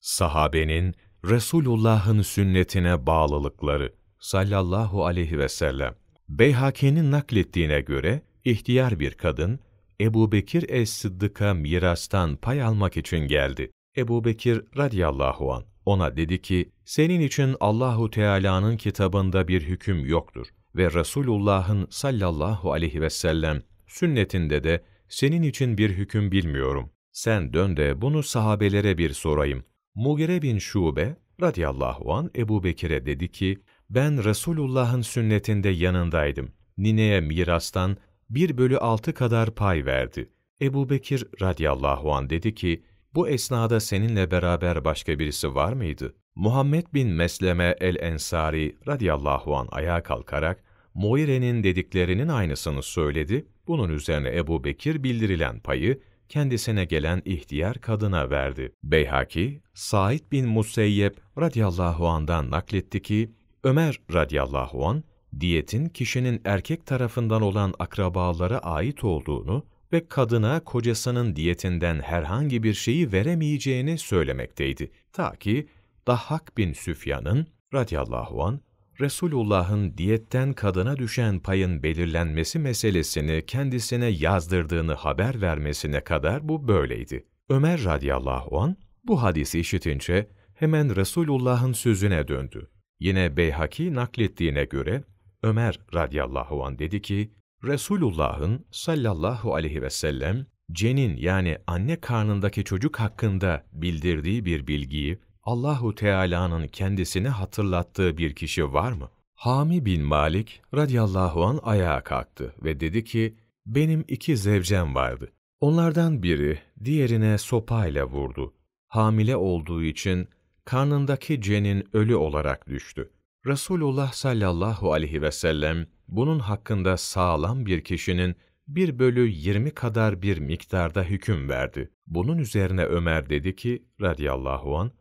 sahabenin Resulullah'ın sünnetine bağlılıkları sallallahu aleyhi ve sellem. Beyhaken'in naklettiğine göre ihtiyar bir kadın Ebu Bekir Es-Sıddık'a mirastan pay almak için geldi. Ebu Bekir radıyallahu an ona dedi ki, senin için Allahu Teala'nın kitabında bir hüküm yoktur ve Resulullah'ın sallallahu aleyhi ve sellem sünnetinde de senin için bir hüküm bilmiyorum. Sen dön de bunu sahabelere bir sorayım. Mugire bin Şube radıyallahu an Ebu Bekir'e dedi ki, ben Resulullah'ın sünnetinde yanındaydım. Nineye mirastan bir bölü altı kadar pay verdi. Ebu Bekir radıyallahu an dedi ki, bu esnada seninle beraber başka birisi var mıydı? Muhammed bin Mesleme el-Ensari radıyallahu an ayağa kalkarak, Muire'nin dediklerinin aynısını söyledi. Bunun üzerine Ebu Bekir bildirilen payı kendisine gelen ihtiyar kadına verdi. Beyhaki, Said bin Museyyep radıyallahu andan nakletti ki, Ömer radıyallahu an diyetin kişinin erkek tarafından olan akrabalara ait olduğunu ve kadına kocasının diyetinden herhangi bir şeyi veremeyeceğini söylemekteydi. Ta ki Dahhak bin Süfyan'ın radıyallahu an Resulullah'ın diyetten kadına düşen payın belirlenmesi meselesini kendisine yazdırdığını haber vermesine kadar bu böyleydi. Ömer radıyallahu an bu hadisi işitince hemen Resulullah'ın sözüne döndü. Yine Beyhaki naklettiğine göre Ömer radıyallahu an dedi ki, Resulullah'ın sallallahu aleyhi ve sellem cenin yani anne karnındaki çocuk hakkında bildirdiği bir bilgiyi Allahu Teala'nın kendisini hatırlattığı bir kişi var mı? Hami bin Malik radıyallahu an ayağa kalktı ve dedi ki, benim iki zevcem vardı. Onlardan biri diğerine sopayla vurdu. Hamile olduğu için karnındaki cenin ölü olarak düştü. Resulullah sallallahu aleyhi ve sellem bunun hakkında sağlam bir kişinin bir bölü yirmi kadar bir miktarda hüküm verdi. Bunun üzerine Ömer dedi ki radıyallahu an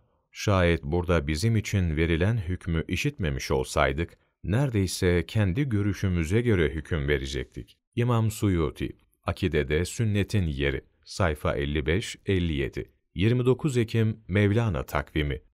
Şayet burada bizim için verilen hükmü işitmemiş olsaydık, neredeyse kendi görüşümüze göre hüküm verecektik. İmam Suyuti, Akide'de Sünnetin Yeri, sayfa 55-57, 29 Ekim Mevlana takvimi,